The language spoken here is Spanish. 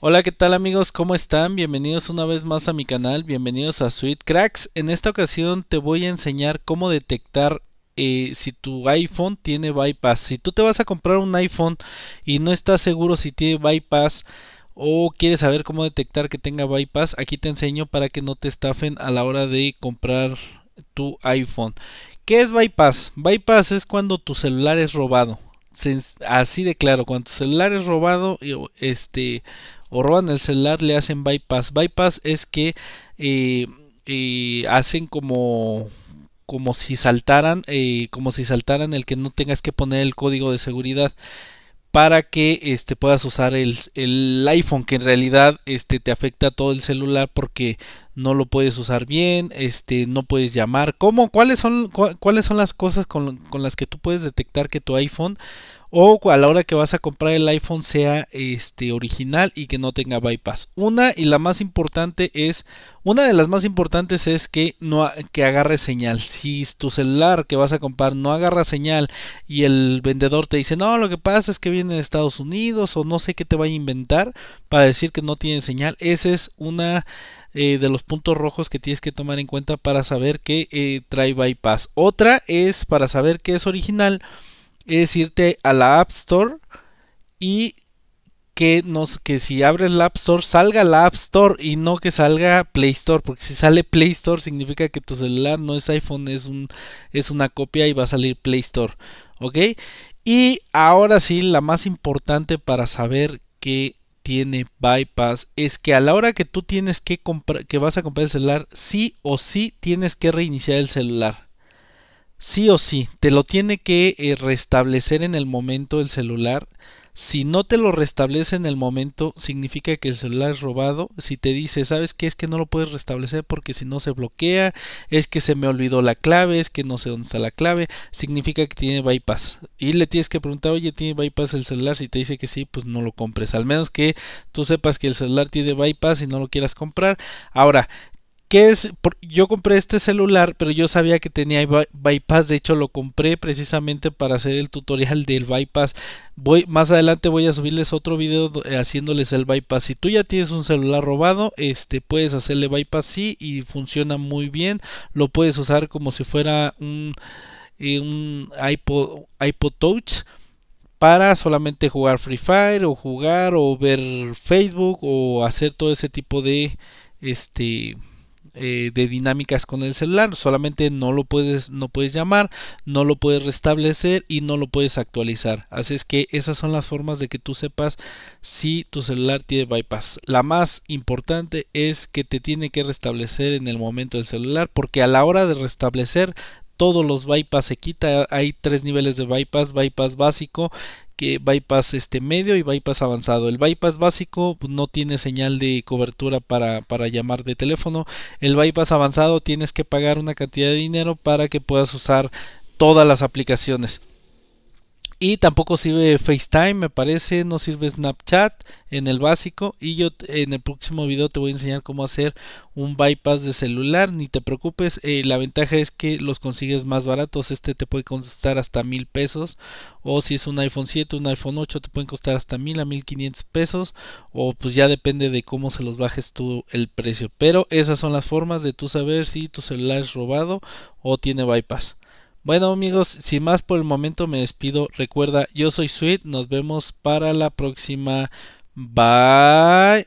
Hola, ¿qué tal amigos? ¿Cómo están? Bienvenidos una vez más a mi canal, bienvenidos a Sweet Cracks. En esta ocasión te voy a enseñar cómo detectar eh, si tu iPhone tiene bypass. Si tú te vas a comprar un iPhone y no estás seguro si tiene bypass o quieres saber cómo detectar que tenga bypass, aquí te enseño para que no te estafen a la hora de comprar tu iPhone. ¿Qué es bypass? Bypass es cuando tu celular es robado. Así de claro, cuando tu celular es robado, este, o roban el celular, le hacen bypass. Bypass es que eh, eh, hacen como como si saltaran, eh, como si saltaran el que no tengas que poner el código de seguridad para que este, puedas usar el, iPhone, que en realidad este, te afecta a todo el celular porque no lo puedes usar bien, este, no puedes llamar. ¿Cómo? ¿Cuáles son, cuáles son las cosas con, las que tú puedes detectar que tu iPhone o a la hora que vas a comprar el iPhone sea este, original y que no tenga bypass? Una y la más importante es, una de las más importantes es que, no, que agarre señal. Si tu celular que vas a comprar no agarra señal y el vendedor te dice, no, lo que pasa es que viene de Estados Unidos o no sé qué te va a inventar para decir que no tiene señal, esa es una eh, de los puntos rojos que tienes que tomar en cuenta para saber que eh, trae bypass. Otra es para saber que es original, es irte a la App Store y que, nos, que si abres la App Store salga la App Store y no que salga Play Store, porque si sale Play Store significa que tu celular no es iPhone, es, un, es una copia y va a salir Play Store. ¿Ok? Y ahora sí, la más importante para saber que tiene bypass es que a la hora que tú tienes que comprar que vas a comprar el celular, sí o sí tienes que reiniciar el celular sí o sí, te lo tiene que eh, restablecer en el momento el celular. Si no te lo restablece en el momento, significa que el celular es robado. Si te dice, ¿sabes qué? Es que no lo puedes restablecer porque si no se bloquea, es que se me olvidó la clave, es que no sé dónde está la clave, significa que tiene bypass. Y le tienes que preguntar, oye, ¿tiene bypass el celular? Si te dice que sí, pues no lo compres. Al menos que tú sepas que el celular tiene bypass y no lo quieras comprar. Ahora, yo compré este celular, pero yo sabía que tenía bypass. De hecho, lo compré precisamente para hacer el tutorial del bypass. Voy, más adelante voy a subirles otro video eh, haciéndoles el bypass. Si tú ya tienes un celular robado, este, puedes hacerle bypass y funciona muy bien. Lo puedes usar como si fuera un, eh, un iPod, iPod Touch para solamente jugar Free Fire o jugar o ver Facebook o hacer todo ese tipo de este eh, de dinámicas con el celular. Solamente no lo puedes, no puedes llamar, no lo puedes restablecer y no lo puedes actualizar. Así es que esas son las formas de que tú sepas si tu celular tiene bypass. La más importante es que te tiene que restablecer en el momento del celular, porque a la hora de restablecer todos los bypass se quita. Hay tres niveles de bypass, bypass básico, que bypass este medio y bypass avanzado. El bypass básico pues, no tiene señal de cobertura para, llamar de teléfono. El bypass avanzado tienes que pagar una cantidad de dinero para que puedas usar todas las aplicaciones. Y tampoco sirve FaceTime, me parece, no sirve Snapchat en el básico. Y yo en el próximo video te voy a enseñar cómo hacer un bypass de celular. Ni te preocupes, eh, la ventaja es que los consigues más baratos. Este te puede costar hasta mil pesos. O si es un iPhone 7, un iPhone 8, te pueden costar hasta mil a mil quinientos pesos. O pues ya depende de cómo se los bajes tú el precio. Pero esas son las formas de tú saber si tu celular es robado o tiene bypass. Bueno amigos, sin más por el momento me despido. Recuerda, yo soy Sweet, nos vemos para la próxima. Bye.